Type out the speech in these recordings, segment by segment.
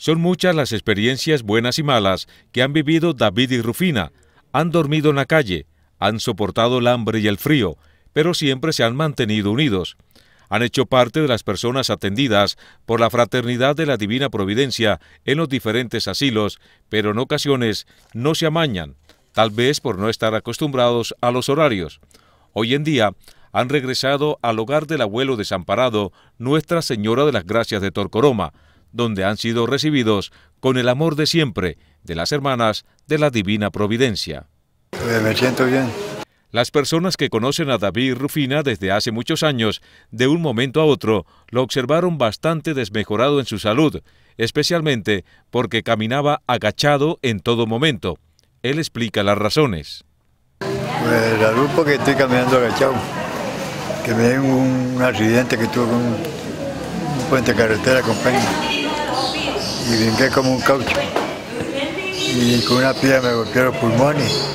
Son muchas las experiencias buenas y malas que han vivido David y Rufina. Han dormido en la calle, han soportado el hambre y el frío, pero siempre se han mantenido unidos. Han hecho parte de las personas atendidas por la Fraternidad de la Divina Providencia en los diferentes asilos, pero en ocasiones no se amañan, tal vez por no estar acostumbrados a los horarios. Hoy en día han regresado al hogar del abuelo desamparado, Nuestra Señora de las Gracias de Torcoroma, donde han sido recibidos con el amor de siempre de las hermanas de la Divina Providencia. Pues me siento bien. Las personas que conocen a David Rufina desde hace muchos años, de un momento a otro, lo observaron bastante desmejorado en su salud, especialmente porque caminaba agachado en todo momento. Él explica las razones. Pues la luz porque estoy caminando agachado, que me dio un accidente que tuve con un, puente carretera con Peña y brinqué como un caucho. Y con una piedra me golpeé los pulmones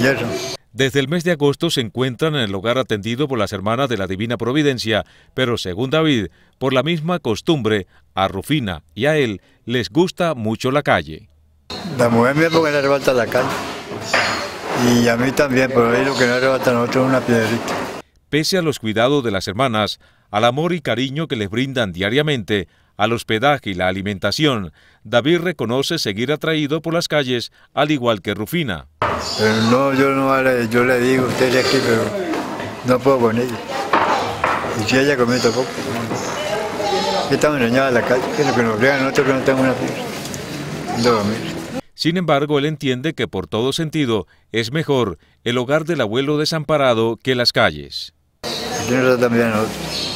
y eso. Desde el mes de agosto se encuentran en el hogar atendido por las hermanas de la Divina Providencia, pero según David, por la misma costumbre, a Rufina y a él les gusta mucho la calle. La mujer mía porque le arrebata la calle, y a mí también, pero ahí lo que no arrebata a nosotros es una piedrita. Pese a los cuidados de las hermanas, al amor y cariño que les brindan diariamente, al hospedaje y la alimentación, David reconoce seguir atraído por las calles, al igual que Rufina. no, yo no yo le digo, usted es aquí, pero no puedo con ella. Y si ella comió tampoco. Estamos engañados de la calle, que es lo que nos a nosotros que no tenemos una no, Sin embargo, él entiende que por todo sentido es mejor el hogar del abuelo desamparado que las calles. Aquí nosotros también nosotros.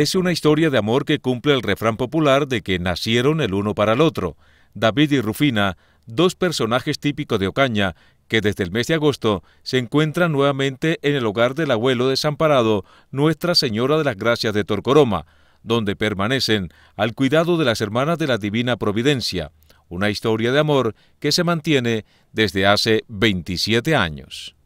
Es una historia de amor que cumple el refrán popular de que nacieron el uno para el otro. David y Rufina, dos personajes típicos de Ocaña, que desde el mes de agosto se encuentran nuevamente en el hogar del abuelo desamparado, Nuestra Señora de las Gracias de Torcoroma, donde permanecen al cuidado de las hermanas de la Divina Providencia, una historia de amor que se mantiene desde hace 27 años.